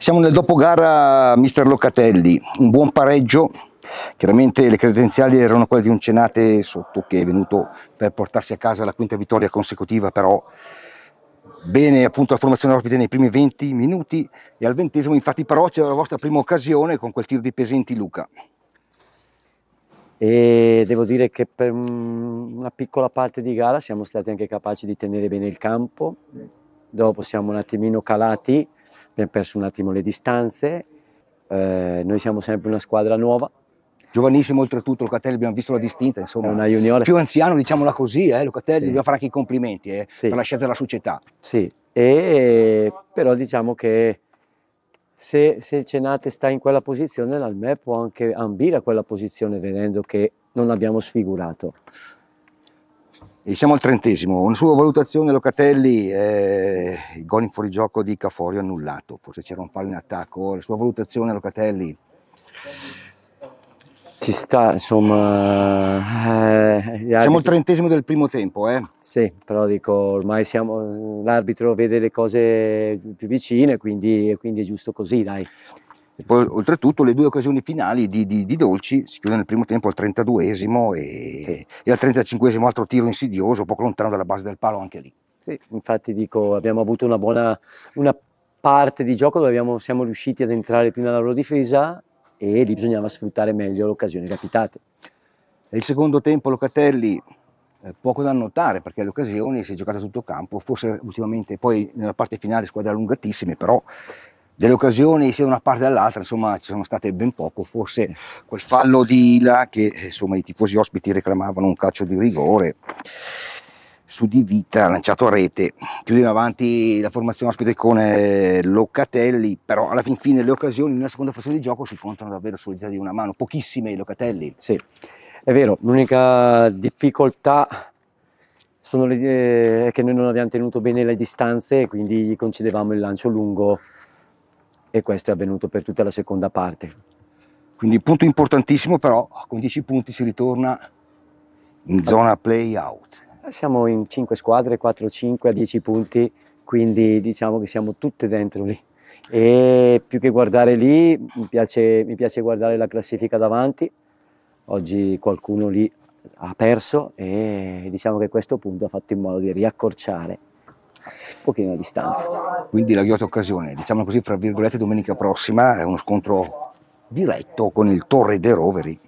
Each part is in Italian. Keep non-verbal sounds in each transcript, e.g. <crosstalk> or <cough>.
Siamo nel dopogara mister Locatelli, un buon pareggio, chiaramente le credenziali erano quelle di un Cenate sotto che è venuto per portarsi a casa la quinta vittoria consecutiva, però bene appunto la formazione ospite nei primi 20 minuti e al ventesimo infatti però c'era la vostra prima occasione con quel tiro di Pesenti Luca. E devo dire che per una piccola parte di gara siamo stati anche capaci di tenere bene il campo, dopo siamo un attimino calati, abbiamo perso un attimo le distanze, eh, noi siamo sempre una squadra nuova. Giovanissimo oltretutto Locatelli, abbiamo visto la distinta, insomma, una junior. più anziano diciamola così, eh, Locatelli, sì. dobbiamo fare anche i complimenti eh, sì. per la scelta della società. Sì, e, però diciamo che se, se Cenate sta in quella posizione, l'Alme può anche ambire a quella posizione vedendo che non abbiamo sfigurato. E siamo al trentesimo, una sua valutazione Locatelli, eh, il gol in fuorigioco di Caforio annullato, forse c'era un fallo in attacco, la sua valutazione Locatelli? Ci sta, insomma... Eh, Siamo al trentesimo del primo tempo, eh? Sì, però dico, ormai l'arbitro vede le cose più vicine, quindi, quindi è giusto così, dai. E poi oltretutto le due occasioni finali di, di, di Dolci si chiudono nel primo tempo al 32esimo e, sì. e al 35esimo altro tiro insidioso, poco lontano dalla base del palo anche lì. Sì, infatti dico, abbiamo avuto una buona una parte di gioco dove abbiamo, siamo riusciti ad entrare prima nella loro difesa e lì bisognava sfruttare meglio le occasioni capitate. Il secondo tempo Locatelli eh, poco da notare perché le occasioni si è giocata a tutto campo, forse ultimamente poi nella parte finale squadre allungatissime, però delle occasioni sia da una parte che dall'altra, insomma ci sono state ben poco, forse quel fallo di là che insomma, i tifosi ospiti reclamavano un calcio di rigore su di vita lanciato a rete, chiudeva avanti la formazione ospite con eh, Locatelli, però alla fin fine le occasioni nella seconda fase di gioco si contano davvero sulle di una mano, pochissime Locatelli. Sì, è vero, l'unica difficoltà sono le, eh, è che noi non abbiamo tenuto bene le distanze, quindi gli concedevamo il lancio lungo e questo è avvenuto per tutta la seconda parte. Quindi punto importantissimo però, con 10 punti si ritorna in zona play-out. Siamo in 5 squadre, 4-5 a 10 punti, quindi diciamo che siamo tutte dentro lì. E più che guardare lì, mi piace, mi piace guardare la classifica davanti. Oggi qualcuno lì ha perso e diciamo che questo punto ha fatto in modo di riaccorciare un pochino a distanza. Quindi la ghiotta occasione, diciamo così, fra virgolette, domenica prossima è uno scontro diretto con il Torre dei Roveri.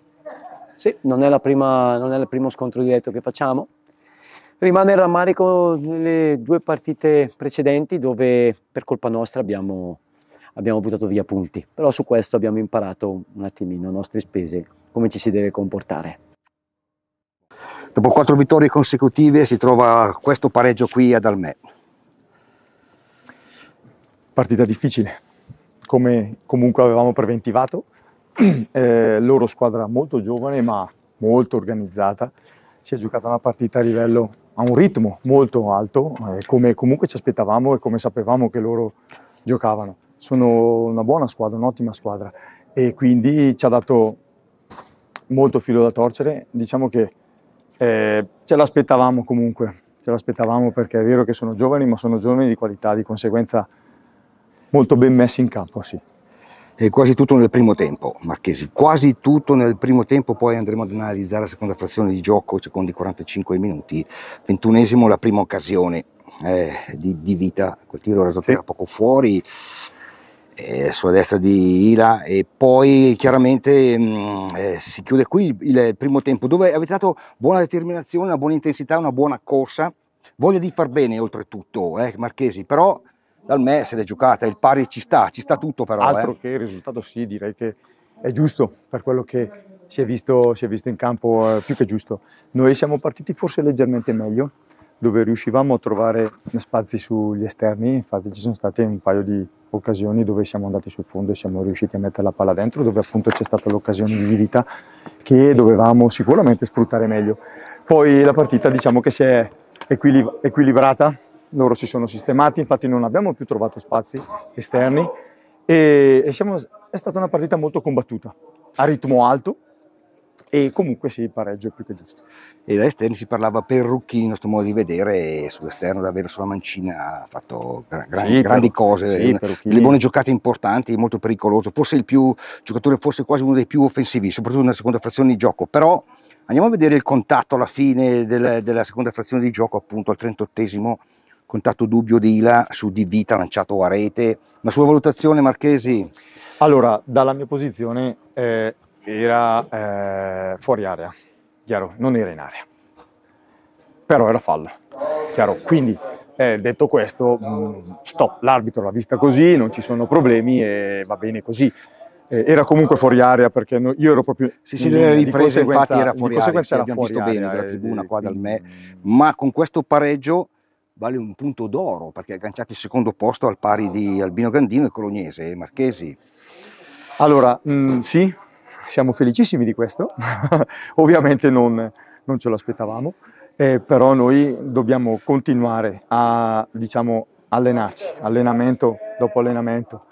Sì, non è, prima, non è il primo scontro diretto che facciamo. Rimane il rammarico delle due partite precedenti dove per colpa nostra abbiamo abbiamo buttato via punti, però su questo abbiamo imparato un attimino a nostre spese come ci si deve comportare. Dopo quattro vittorie consecutive si trova questo pareggio qui ad Almè. Partita difficile, come comunque avevamo preventivato, <clears throat> eh, loro squadra molto giovane ma molto organizzata, si è giocata una partita a livello, a un ritmo molto alto, eh, come comunque ci aspettavamo e come sapevamo che loro giocavano. Sono una buona squadra, un'ottima squadra e quindi ci ha dato molto filo da torcere, diciamo che eh, ce l'aspettavamo comunque, ce l'aspettavamo perché è vero che sono giovani ma sono giovani di qualità, di conseguenza molto ben messi in campo, sì. E quasi tutto nel primo tempo, Marchesi, quasi tutto nel primo tempo, poi andremo ad analizzare la seconda frazione di gioco, secondi 45 minuti, ventunesimo la prima occasione eh, di, di, vita, quel tiro reso sì. poco fuori, eh, sulla destra di Ila e poi chiaramente mh, mm, eh, si chiude qui il, il, primo tempo dove avete dato buona determinazione, una buona intensità, una buona corsa, voglia di far bene oltretutto, eh, Marchesi, però dal me se l'è giocata, il pari ci sta, ci sta tutto però. Altro eh. che il risultato sì, direi che è giusto per quello che si è visto, si è visto in campo, eh, più che giusto. Noi siamo partiti forse leggermente meglio, dove riuscivamo a trovare spazi sugli esterni, infatti ci sono state un paio di occasioni dove siamo andati sul fondo e siamo riusciti a mettere la palla dentro, dove appunto c'è stata l'occasione di vita che dovevamo sicuramente sfruttare meglio. Poi la partita diciamo che si è equilib equilibrata, loro si sono sistemati, infatti non abbiamo più trovato spazi esterni e, e siamo, è stata una partita molto combattuta, a ritmo alto e comunque sì, pareggio è più che giusto. E da esterni si parlava per Perrucchini, il nostro modo di vedere, e sull'esterno davvero sulla mancina ha fatto gran, sì, grandi cose, sì, delle buone giocate importanti, molto pericoloso, forse il più, giocatore forse quasi uno dei più offensivi, soprattutto nella seconda frazione di gioco, però andiamo a vedere il contatto alla fine della, della seconda frazione di gioco, appunto al 38esimo contatto dubbio di Ila su Di Vita lanciato a rete. La sua valutazione, Marchesi? Allora, dalla mia posizione eh, era eh, fuori area, chiaro, non era in area, però era fallo, chiaro. Quindi, eh, detto questo, mh, mm, stop, l'arbitro l'ha vista così, non ci sono problemi e va bene così eh, era comunque fuori area perché io ero proprio sì, sì, le riprese infatti era fuori area, era abbiamo fuori visto area, bene dalla tribuna di, qua dal me, ma con questo pareggio vale un punto d'oro perché ha agganciato il secondo posto al pari di Albino Gandino e Colognese e Marchesi. Allora, mh, mm, sì, siamo felicissimi di questo, <laughs> ovviamente non, non ce l'aspettavamo, eh, però noi dobbiamo continuare a diciamo, allenarci, allenamento dopo allenamento,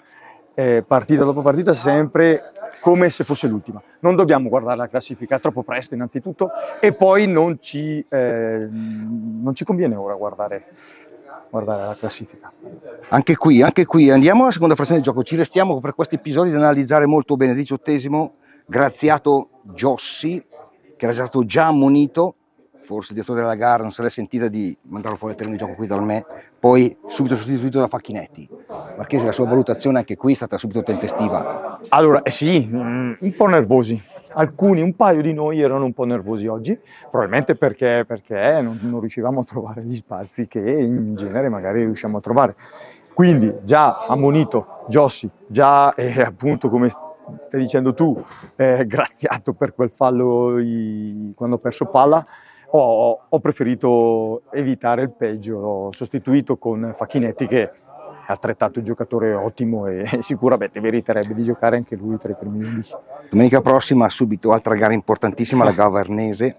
eh, partita dopo partita sempre come se fosse l'ultima. Non dobbiamo guardare la classifica è troppo presto innanzitutto e poi non ci, eh, non ci conviene ora guardare, guardare, la classifica. Anche qui, anche qui, andiamo alla seconda frazione del gioco, ci restiamo per questi episodi ad analizzare molto bene, diciottesimo, Graziato Giossi, che era stato già ammonito, forse il direttore della gara non se l'è sentita di mandarlo fuori dal terreno di gioco qui da me, poi subito sostituito da Facchinetti. Marchese, la sua valutazione anche qui è stata subito tempestiva. Allora, eh sì, mm, un po' nervosi. Alcuni, un paio di noi erano un po' nervosi oggi, probabilmente perché, perché non, non riuscivamo a trovare gli spazi che in genere magari riusciamo a trovare. Quindi già ammonito Giossi, già eh, appunto come stai dicendo tu, eh, <laughs> graziato per quel fallo i, quando ho perso palla, ho, ho preferito evitare il peggio, l'ho sostituito con Facchinetti che è altrettanto il giocatore ottimo e <laughs> sicuramente meriterebbe di giocare anche lui tra i primi 11. Domenica prossima subito altra gara importantissima, la Gavarnese,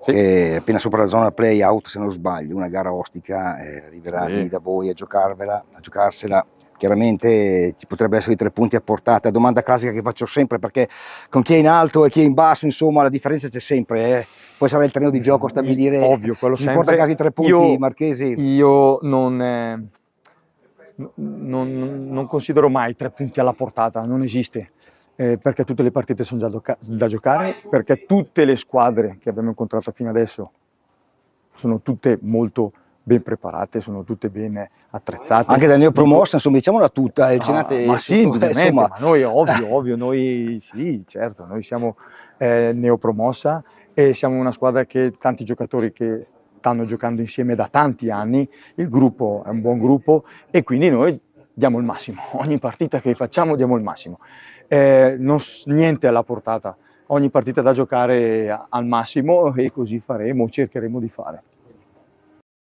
sì. che è appena sopra la zona play out se non sbaglio, una gara ostica, eh, arriverà sì. lì da voi a, a giocarsela chiaramente ci potrebbero essere i tre punti a portata, domanda classica che faccio sempre perché con chi è in alto e chi è in basso insomma la differenza c'è sempre, eh. poi sarà il treno di gioco a stabilire Ovvio, quello sempre. porta a casa i tre punti io, Marchesi. Io non, eh, non, non, considero mai tre punti alla portata, non esiste. Eh, perché tutte le partite sono già da giocare, perché tutte le squadre che abbiamo incontrato fino adesso sono tutte molto ben preparate, sono tutte ben attrezzate. Anche da neopromossa, insomma, diciamola tutta. Eh, ah, ma sì, insomma. Ma noi <laughs> ovvio, ovvio, noi sì, certo, noi siamo eh, neopromossa e siamo una squadra che tanti giocatori che stanno giocando insieme da tanti anni, il gruppo è un buon gruppo e quindi noi diamo il massimo, <laughs> ogni partita che facciamo diamo il massimo. Eh, non, niente alla portata, ogni partita da giocare al massimo e così faremo, cercheremo di fare.